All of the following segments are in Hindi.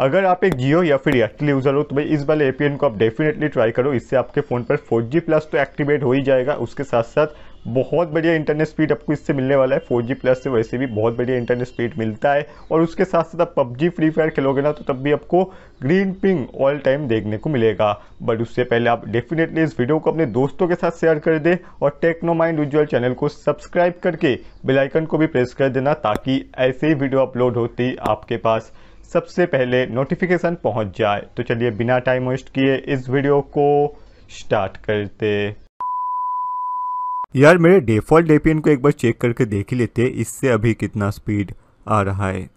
अगर आप एक जियो या फिर एयरटेल यूज़र हो तो भाई इस वाले एपीएन को आप डेफिनेटली ट्राई करो इससे आपके फ़ोन पर 4G प्लस तो एक्टिवेट हो ही जाएगा उसके साथ साथ बहुत बढ़िया इंटरनेट स्पीड आपको इससे मिलने वाला है 4G प्लस से वैसे भी बहुत बढ़िया इंटरनेट स्पीड मिलता है और उसके साथ साथ आप पबजी फ्री फायर खेलोगे ना तो तब भी आपको ग्रीन पिंग ऑल टाइम देखने को मिलेगा बट उससे पहले आप डेफिनेटली इस वीडियो को अपने दोस्तों के साथ शेयर कर दें और टेक्नो माइंड उज्ज्वल चैनल को सब्सक्राइब करके बेलाइकन को भी प्रेस कर देना ताकि ऐसे ही वीडियो अपलोड होती आपके पास सबसे पहले नोटिफिकेशन पहुंच जाए तो चलिए बिना टाइम वेस्ट किए इस वीडियो को स्टार्ट करते यार मेरे डिफ़ॉल्ट एपीएन को एक बार चेक करके देख ही लेते इससे अभी कितना स्पीड आ रहा है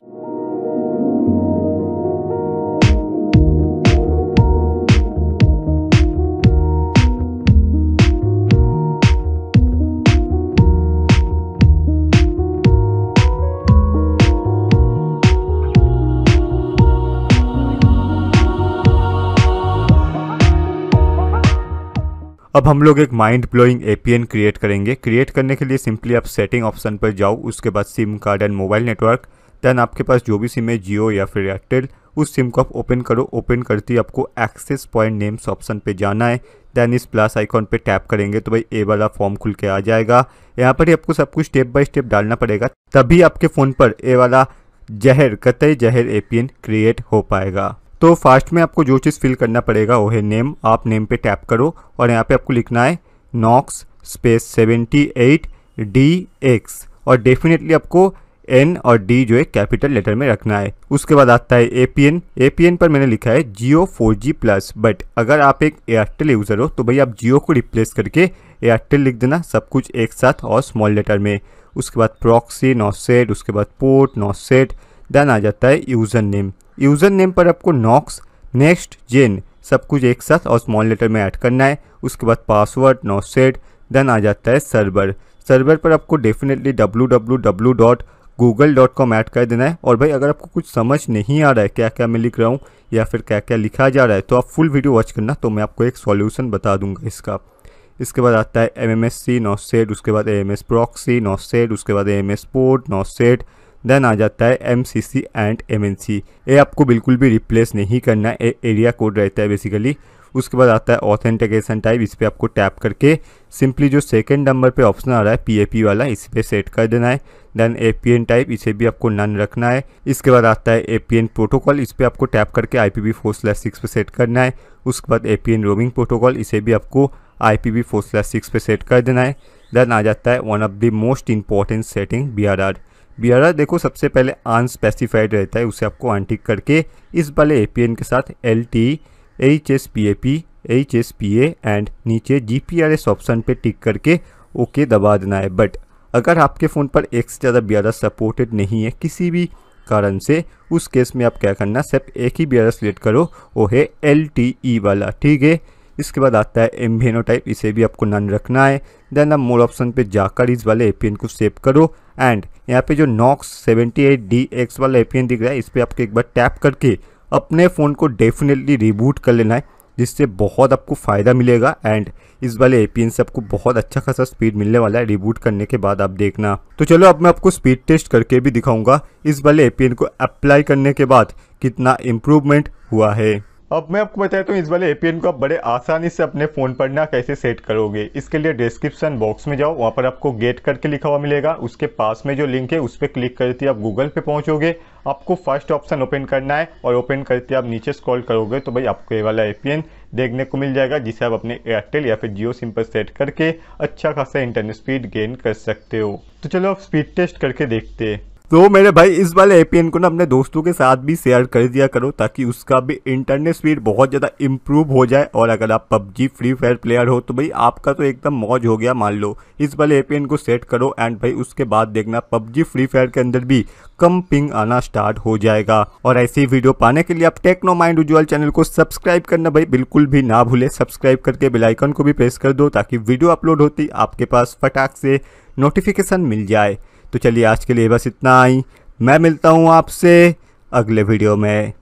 अब हम लोग एक माइंड ब्लोइंग एपीएन क्रिएट करेंगे क्रिएट करने के लिए सिंपली आप सेटिंग ऑप्शन पर जाओ उसके बाद SIM card and mobile network then आपके पास जो भी सिम है जियो या फिर एयरटेल उस सिम को आप ओपन करो ओपन करते ही आपको एक्सेस पॉइंट नेम्स ऑप्शन पे जाना है देन इस प्लस आइकॉन पे टैप करेंगे तो भाई ए वाला फॉर्म खुल के आ जाएगा यहाँ पर ही आपको सब कुछ स्टेप बाय स्टेप डालना पड़ेगा तभी आपके फ़ोन पर ए वाला जहर कतई जहर एपीएन क्रिएट हो पाएगा तो फास्ट में आपको जो चीज़ फिल करना पड़ेगा वो है नेम आप नेम पे टैप करो और यहाँ पे आपको लिखना है knox space seventy eight D X और डेफिनेटली आपको एन और डी जो है कैपिटल लेटर में रखना है उसके बाद आता है A P N A P N पर मैंने लिखा है Jio four G plus but अगर आप एक एयरटेल यूज़र हो तो भाई आप जियो को रिप्लेस करके एयरटेल लिख देना सब कुछ एक साथ और स्मॉल लेटर में उसके बाद प्रॉक्सी नॉसेट उसके बाद पोर्ट नॉसेट देन आ जाता है यूज़र नेम यूज़र नेम पर आपको नॉक्स नेक्स्ट जेन सब कुछ एक साथ और स्मॉल लेटर में ऐड करना है उसके बाद पासवर्ड सेट देन आ जाता है सर्वर सर्वर पर आपको definitely W W W dot Google dot com add कर देना है और भाई अगर आपको कुछ समझ नहीं आ रहा है क्या क्या मैं लिख रहा हूँ या फिर क्या क्या लिखा जा रहा है तो आप फुल वीडियो वॉच करना तो मैं आपको एक सॉल्यूशन बता दूंगा इसका इसके बाद आता है M M S C set उसके बाद एम एस प्रॉक्सी सेट उसके बाद M S port set then आ जाता है M C C and M N C ये आपको बिल्कुल भी रिप्लेस नहीं करना है ए, एरिया कोड रहता है बेसिकली उसके बाद आता है ऑथेंटिकेशन टाइप इस पर आपको टैप करके सिंपली जो सेकेंड नंबर पे ऑप्शन आ रहा है पीएपी वाला इस पर सेट कर देना है देन एपीएन टाइप इसे भी आपको नन रखना है इसके बाद आता है एपीएन प्रोटोकॉल इस पर आपको टैप करके I P V four slash six पर सेट करना है उसके बाद एपीएन रोमिंग प्रोटोकॉल इसे भी आपको I P V four slash six पर सेट कर देना है देन आ जाता है one of the most important setting B R R bearer देखो सबसे पहले अनस्पेसिफाइड रहता है उसे आपको आंटिक करके इस वाले एन के साथ L T H S P A P H S P A and नीचे G P R S option पर टिक करके ओके दबा देना है बट अगर आपके फ़ोन पर एक से ज़्यादा बी सपोर्टेड नहीं है किसी भी कारण से उस केस में आप क्या करना सिर्फ एक ही बी सिलेक्ट करो वो है एल टी ई वाला ठीक है इसके बाद आता है एम्भेनो टाइप इसे भी आपको नन रखना है देन आप मोर ऑप्शन पे जाकर इस वाले एन को सेव करो एंड यहाँ पे जो knox seventy eight D X वाला एपीएन दिख रहा है इस पर आपको एक बार टैप करके अपने फ़ोन को डेफिनेटली रिबूट कर लेना है जिससे बहुत आपको फ़ायदा मिलेगा एंड इस वाले एपीएन से आपको बहुत अच्छा खासा स्पीड मिलने वाला है रिबूट करने के बाद आप देखना तो चलो अब मैं आपको स्पीड टेस्ट करके भी दिखाऊंगा इस वाले ए को अप्लाई करने के बाद कितना इम्प्रूवमेंट हुआ है अब मैं आपको बताता हूँ इस वाले एपीएन को आप बड़े आसानी से अपने फ़ोन पर ना कैसे सेट करोगे इसके लिए डिस्क्रिप्शन बॉक्स में जाओ वहाँ पर आपको गेट करके लिखा हुआ मिलेगा उसके पास में जो लिंक है उस पर क्लिक करते आप गूगल पे पहुँचोगे आपको फर्स्ट ऑप्शन ओपन करना है और ओपन करते आप नीचे स्क्रॉल करोगे तो भाई आपको ये वाला एपीएन देखने को मिल जाएगा जिसे आप अपने एयरटेल या फिर जियो सिम पर सेट करके अच्छा खासा इंटरनेट स्पीड गेन कर सकते हो तो चलो आप स्पीड टेस्ट करके देखते हैं तो मेरे भाई इस वाले एपीएन को ना अपने दोस्तों के साथ भी शेयर कर दिया करो ताकि उसका भी इंटरनेट स्पीड बहुत ज़्यादा इम्प्रूव हो जाए और अगर आप पबजी फ्री फायर प्लेयर हो तो भाई आपका तो एकदम मौज हो गया मान लो इस वाले एपीएन को सेट करो एंड भाई उसके बाद देखना पबजी फ्री फायर के अंदर भी कम पिंग आना स्टार्ट हो जाएगा और ऐसी वीडियो पाने के लिए आप टेक्नो माइंड उज्ज्वल चैनल को सब्सक्राइब करना भाई बिल्कुल भी ना भूले सब्सक्राइब करके बेलाइकन को भी प्रेस कर दो ताकि वीडियो अपलोड होती आपके पास फटाक से नोटिफिकेशन मिल जाए तो चलिए आज के लिए बस इतना ही मैं मिलता हूँ आपसे अगले वीडियो में